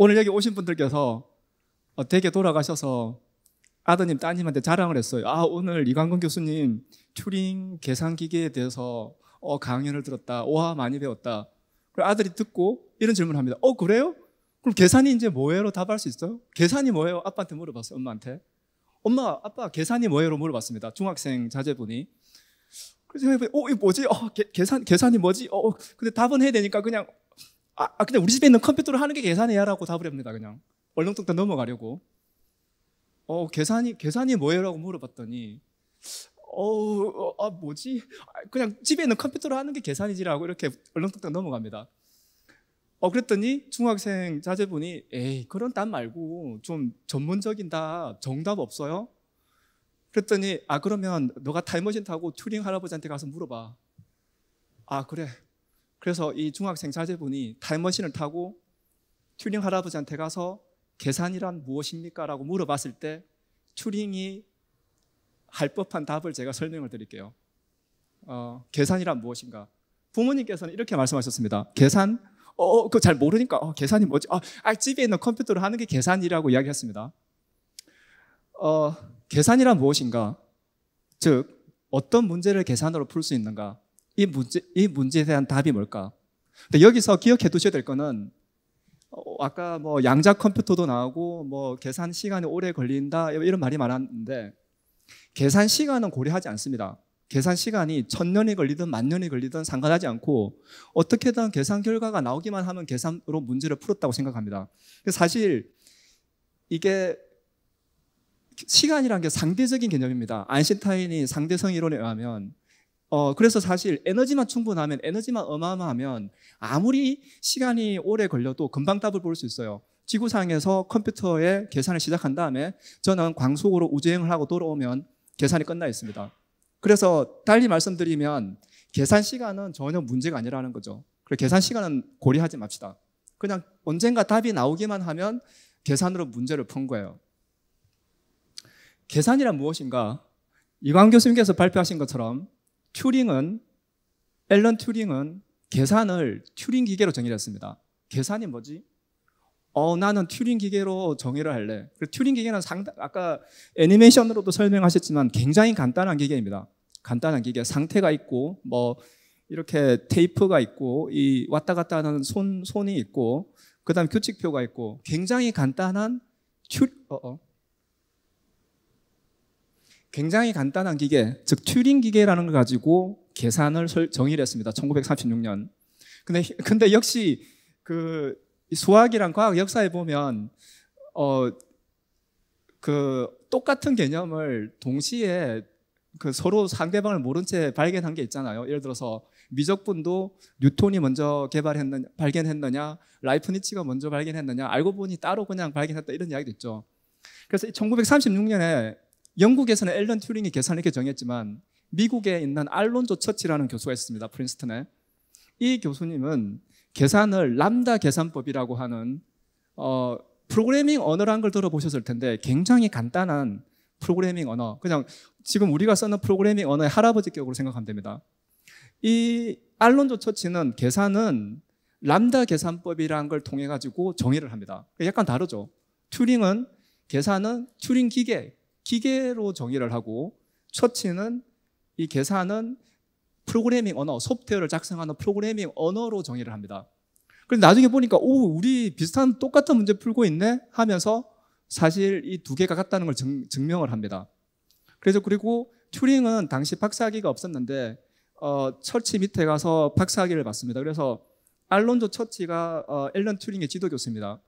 오늘 여기 오신 분들께서 되게 어, 돌아가셔서 아드님, 따님한테 자랑을 했어요. 아, 오늘 이광근 교수님 튜링 계산기계에 대해서 어, 강연을 들었다. 와, 많이 배웠다. 그리고 아들이 듣고 이런 질문을 합니다. 어, 그래요? 그럼 계산이 이제 뭐예요?로 답할 수 있어요? 계산이 뭐예요? 아빠한테 물어봤어요, 엄마한테. 엄마, 아빠 계산이 뭐예요?로 물어봤습니다. 중학생 자제분이. 그래서 생각해보니, 어, 이거 뭐지? 어, 계산, 계산이 뭐지? 어, 어, 근데 답은 해야 되니까 그냥 아, 아, 근데 우리 집에 있는 컴퓨터로 하는 게 계산이야라고 답을 합니다 그냥 얼렁뚱땅 넘어가려고 어 계산이 계산이 뭐예요라고 물어봤더니 어아 어, 뭐지 아, 그냥 집에 있는 컴퓨터로 하는 게 계산이지라고 이렇게 얼렁뚱땅 넘어갑니다. 어 그랬더니 중학생 자제분이 에이 그런 땀 말고 좀 전문적인 다 정답 없어요? 그랬더니 아 그러면 너가 타임머신 타고 튜링 할아버지한테 가서 물어봐. 아 그래 그래서 이 중학생 자제분이 타임머신을 타고 튜링 할아버지한테 가서 계산이란 무엇입니까? 라고 물어봤을 때 튜링이 할 법한 답을 제가 설명을 드릴게요. 어, 계산이란 무엇인가? 부모님께서는 이렇게 말씀하셨습니다. 계산? 어, 어, 그거 잘 모르니까 어, 계산이 뭐지? 아, 아, 집에 있는 컴퓨터로 하는 게 계산이라고 이야기했습니다. 어, 계산이란 무엇인가? 즉, 어떤 문제를 계산으로 풀 수 있는가? 이 문제, 이 문제에 대한 답이 뭘까? 근데 여기서 기억해 두셔야 될 거는 어, 아까 뭐 양자 컴퓨터도 나오고 뭐 계산 시간이 오래 걸린다 이런 말이 많았는데 계산 시간은 고려하지 않습니다. 계산 시간이 천 년이 걸리든 만 년이 걸리든 상관하지 않고 어떻게든 계산 결과가 나오기만 하면 계산으로 문제를 풀었다고 생각합니다. 사실 이게 시간이란 게 상대적인 개념입니다. 아인슈타인이 상대성 이론에 의하면 어, 그래서 사실 에너지만 충분하면, 에너지만 어마어마하면 아무리 시간이 오래 걸려도 금방 답을 볼 수 있어요. 지구상에서 컴퓨터에 계산을 시작한 다음에 저는 광속으로 우주행을 하고 돌아오면 계산이 끝나 있습니다. 그래서 달리 말씀드리면 계산 시간은 전혀 문제가 아니라는 거죠. 그래서 계산 시간은 고려하지 맙시다. 그냥 언젠가 답이 나오기만 하면 계산으로 문제를 푼 거예요. 계산이란 무엇인가? 이광 교수님께서 발표하신 것처럼 튜링은 앨런 튜링은 계산을 튜링 기계로 정의를 했습니다. 계산이 뭐지? 어, 나는 튜링 기계로 정의를 할래. 튜링 기계는 상당, 아까 애니메이션으로도 설명하셨지만 굉장히 간단한 기계입니다. 간단한 기계. 상태가 있고, 뭐, 이렇게 테이프가 있고, 이 왔다 갔다 하는 손, 손이 있고, 그 다음 규칙표가 있고, 굉장히 간단한 튜, 어, 어, 굉장히 간단한 기계, 즉 튜링 기계라는 걸 가지고 계산을 정의를 했습니다. 1936년. 근데 근데 역시 그 수학이랑 과학 역사에 보면 어 그 똑같은 개념을 동시에 그 서로 상대방을 모른 채 발견한 게 있잖아요. 예를 들어서 미적분도 뉴턴이 먼저 개발했느냐, 발견했느냐, 라이프니치가 먼저 발견했느냐, 알고 보니 따로 그냥 발견했다 이런 이야기도 있죠. 그래서 1936년에 영국에서는 앨런 튜링이 계산을 이렇게 정했지만 미국에 있는 알론조 처치라는 교수가 있습니다. 프린스턴에. 이 교수님은 계산을 람다 계산법이라고 하는 어, 프로그래밍 언어란 걸 들어보셨을 텐데 굉장히 간단한 프로그래밍 언어. 그냥 지금 우리가 쓰는 프로그래밍 언어의 할아버지격으로 생각하면 됩니다. 이 알론조 처치는 계산은 람다 계산법이라는 걸 통해 가지고 정의를 합니다. 약간 다르죠. 튜링은 계산은 튜링 기계, 기계로 정의를 하고 처치는 이 계산은 프로그래밍 언어, 소프트웨어를 작성하는 프로그래밍 언어로 정의를 합니다. 그런데 나중에 보니까 오, 우리 비슷한 똑같은 문제 풀고 있네 하면서 사실 이 두 개가 같다는 걸 증, 명을 합니다. 그래서 그리고 튜링은 당시 박사학위가 없었는데 어, 처치 밑에 가서 박사학위를 받습니다. 그래서 알론조 처치가 어, 앨런 튜링의 지도 교수입니다.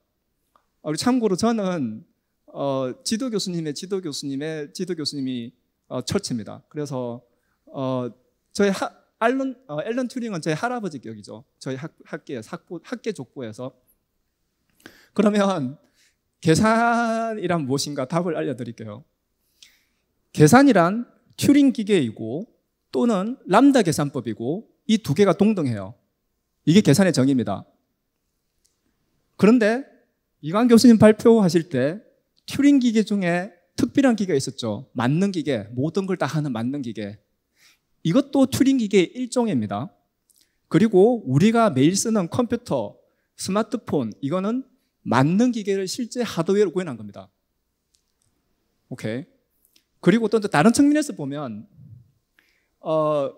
어, 참고로 저는 어, 지도 교수님의 지도 교수님의 지도 교수님이 어, 철치입니다. 그래서 어, 저희 하, 알론, 어, 앨런 튜링은 저희 할아버지 격이죠. 저희 학, 학계에 학부, 학계 족보에서 그러면 계산이란 무엇인가 답을 알려드릴게요. 계산이란 튜링 기계이고 또는 람다 계산법이고 이 두 개가 동등해요. 이게 계산의 정의입니다. 그런데 이광 교수님 발표하실 때 튜링 기계 중에 특별한 기계가 있었죠. 만능 기계, 모든 걸 다 하는 만능 기계. 이것도 튜링 기계의 일종입니다. 그리고 우리가 매일 쓰는 컴퓨터, 스마트폰, 이거는 만능 기계를 실제 하드웨어로 구현한 겁니다. 오케이. 그리고 또 다른 측면에서 보면, 어,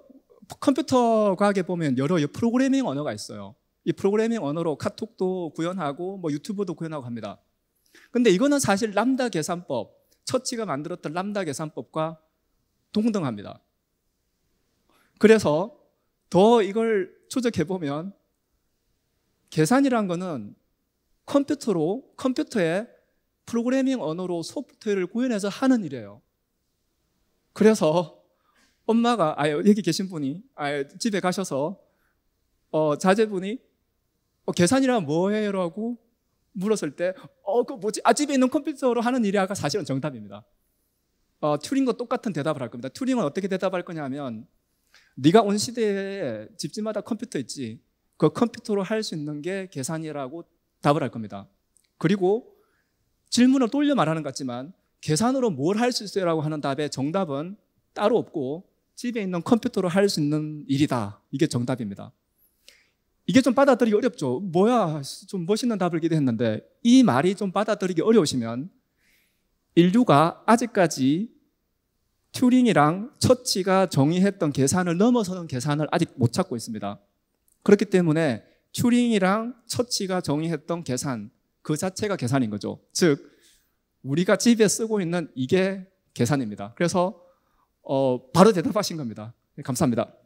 컴퓨터 과학에 보면 여러 프로그래밍 언어가 있어요. 이 프로그래밍 언어로 카톡도 구현하고 뭐 유튜브도 구현하고 합니다. 근데 이거는 사실 람다 계산법, 처치가 만들었던 람다 계산법과 동등합니다. 그래서 더 이걸 추적해보면 계산이란 거는 컴퓨터로, 컴퓨터에 프로그래밍 언어로 소프트웨어를 구현해서 하는 일이에요. 그래서 엄마가, 아, 여기 계신 분이, 아, 집에 가셔서, 어, 자제분이, 어, 계산이란 뭐예요? 라고 물었을 때, 어, 그 뭐지? 아, 집에 있는 컴퓨터로 하는 일이 아까 사실은 정답입니다. 어, 튜링과 똑같은 대답을 할 겁니다. 튜링은 어떻게 대답할 거냐면, 네가 온 시대에 집집마다 컴퓨터 있지. 그 컴퓨터로 할 수 있는 게 계산이라고 답을 할 겁니다. 그리고 질문을 돌려 말하는 것 같지만 계산으로 뭘 할 수 있어요라고 하는 답의 정답은 따로 없고 집에 있는 컴퓨터로 할 수 있는 일이다. 이게 정답입니다. 이게 좀 받아들이기 어렵죠. 뭐야, 좀 멋있는 답을 기대했는데 이 말이 좀 받아들이기 어려우시면 인류가 아직까지 튜링이랑 처치가 정의했던 계산을 넘어서는 계산을 아직 못 찾고 있습니다. 그렇기 때문에 튜링이랑 처치가 정의했던 계산 그 자체가 계산인 거죠. 즉 우리가 집에 쓰고 있는 이게 계산입니다. 그래서 어, 바로 대답하신 겁니다. 네, 감사합니다.